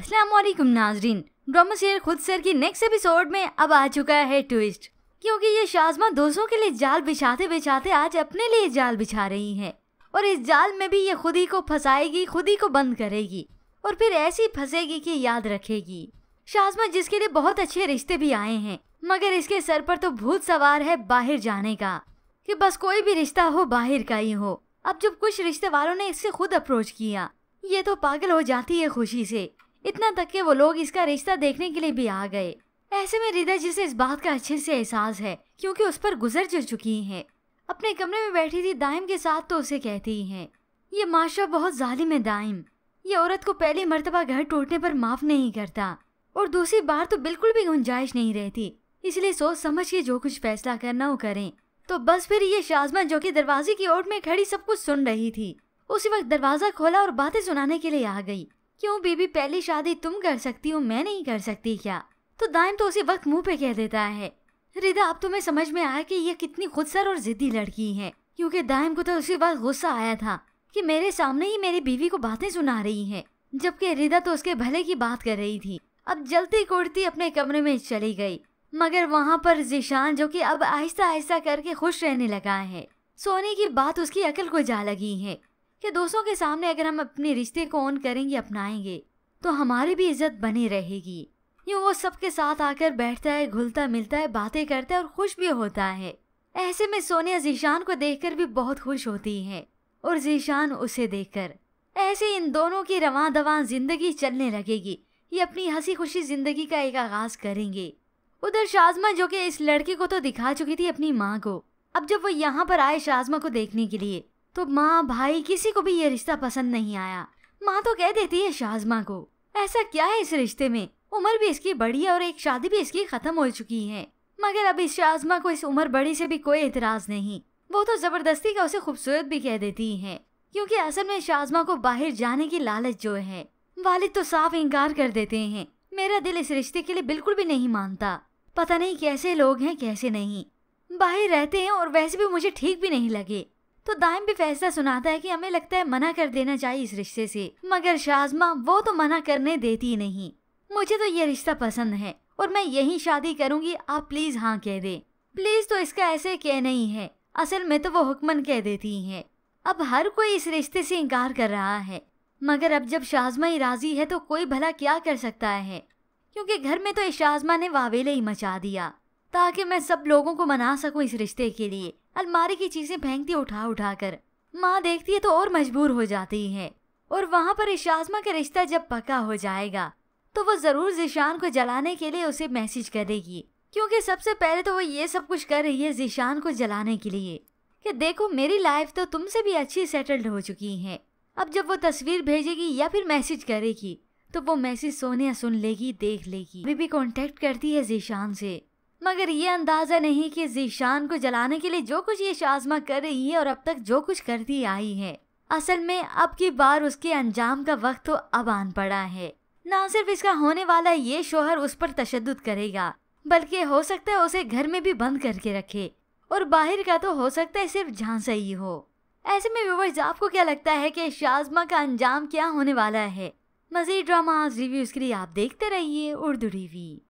असलम नाजरीन drama serial Khudsar की next episode में अब आ चुका है ट्विस्ट क्योंकि ये शाजमा दोस्तों के लिए जाल बिछाते बिछाते आज अपने लिए जाल बिछा रही है और इस जाल में भी ये खुद ही को फंसाएगी खुद ही को बंद करेगी और फिर ऐसी फंसेगी कि याद रखेगी शाजमा जिसके लिए बहुत अच्छे रिश्ते भी आए हैं मगर इसके सर पर तो भूत सवार है बाहर जाने का कि बस कोई भी रिश्ता हो बाहर का ही हो अब जब कुछ रिश्ते वालों ने इससे खुद अप्रोच किया ये तो पागल हो जाती है खुशी से इतना तक के वो लोग इसका रिश्ता देखने के लिए भी आ गए ऐसे में रिदा जिसे इस बात का अच्छे से एहसास है क्योंकि उस पर गुजर जर चुकी हैं अपने कमरे में बैठी थी दाइम के साथ तो उसे कहती हैं ये माशा बहुत जालिम है दाइम ये औरत को पहली मरतबा घर टूटने पर माफ नहीं करता और दूसरी बार तो बिल्कुल भी गुंजाइश नहीं रहती इसलिए सोच समझ के जो कुछ फैसला करना हो करें तो बस फिर ये शाजमा जो कि दरवाजे की ओर में खड़ी सब कुछ सुन रही थी उसी वक्त दरवाजा खोला और बातें सुनाने के लिए आ गई क्यों बेबी पहली शादी तुम कर सकती हो मैं नहीं कर सकती क्या तो दाइम तो उसी वक्त मुंह पे कह देता है रिदा अब तुम्हें समझ में आया कि ये कितनी खुदसर और जिद्दी लड़की है क्योंकि दाइम को तो उसी वक्त गुस्सा आया था कि मेरे सामने ही मेरी बीवी को बातें सुना रही है जबकि रिदा तो उसके भले की बात कर रही थी अब जलती कुर्ती अपने कमरे में चली गई मगर वहाँ पर जिशान जो कि अब आहिस्ता आहिस्ता करके खुश रहने लगा है सोने की बात उसकी अकल को जा लगी है कि दोस्तों के सामने अगर हम अपने रिश्ते को ऑन करेंगे अपनाएंगे तो हमारी भी इज्जत बनी रहेगी यूँ वो सबके साथ आकर बैठता है घुलता मिलता है बातें करता है और खुश भी होता है ऐसे में सोनिया जीशान को देखकर भी बहुत खुश होती है और जीशान उसे देखकर ऐसे इन दोनों की रवा दवा जिंदगी चलने लगेगी ये अपनी हंसी खुशी जिंदगी का एक आगाज करेंगे उधर शाजमा जो कि इस लड़के को तो दिखा चुकी थी अपनी माँ को अब जब वो यहाँ पर आए शाजमा को देखने के लिए तो माँ भाई किसी को भी ये रिश्ता पसंद नहीं आया माँ तो कह देती है शाजमा को ऐसा क्या है इस रिश्ते में उम्र भी इसकी बड़ी है और एक शादी भी इसकी खत्म हो चुकी है मगर अब इस शाजमा को इस उम्र बड़ी से भी कोई एतराज नहीं वो तो जबरदस्ती का उसे खूबसूरत भी कह देती है क्योंकि असल में शाजमा को बाहर जाने की लालच जो है वालिद तो साफ इनकार कर देते हैं मेरा दिल इस रिश्ते के लिए बिल्कुल भी नहीं मानता पता नहीं कैसे लोग हैं कैसे नहीं बाहर रहते हैं और वैसे भी मुझे ठीक भी नहीं लगे तो दाइम भी फैसला सुनाता है कि हमें लगता है मना कर देना चाहिए इस रिश्ते से मगर शाजमा वो तो मना करने देती नहीं मुझे तो ये रिश्ता पसंद है और मैं यही शादी करूंगी आप प्लीज हाँ कह दे प्लीज तो इसका ऐसे कह नहीं है असल में तो वो हुक्मन कह देती है अब हर कोई इस रिश्ते से इनकार कर रहा है मगर अब जब शाजमा ही राजी है तो कोई भला क्या कर सकता है क्योंकि घर में तो इस शाजमा ने वावेले ही मचा दिया ताकि मैं सब लोगों को मना सकूं इस रिश्ते के लिए अलमारी की चीजें फेंकती उठा उठा कर माँ देखती है तो और मजबूर हो जाती है और वहाँ पर इशाजमा का रिश्ता जब पक्का हो जाएगा तो वो जरूर जिशान को जलाने के लिए उसे मैसेज करेगी क्योंकि सबसे पहले तो वो ये सब कुछ कर रही है जिशान को जलाने के लिए कि देखो मेरी लाइफ तो तुमसे भी अच्छी सेटल्ड हो चुकी है अब जब वो तस्वीर भेजेगी या फिर मैसेज करेगी तो वो मैसेज सोनिया सुन लेगी देख लेगी अभी भी कॉन्टेक्ट करती है जिशान से मगर ये अंदाज़ा नहीं कि जीशान को जलाने के लिए जो कुछ ये शाजमा कर रही है और अब तक जो कुछ करती आई है असल में अब की बार उसके अंजाम का वक्त तो अब आन पड़ा है ना सिर्फ इसका होने वाला ये शोहर उस पर तशद करेगा बल्कि हो सकता है उसे घर में भी बंद करके रखे और बाहर का तो हो सकता है सिर्फ झांसा ही हो ऐसे में व्यूवर्स आपको क्या लगता है कि शाजमा का अंजाम क्या होने वाला है मजीद ड्रामा रिव्यूज के लिए आप देखते रहिए उर्दू रिव्यू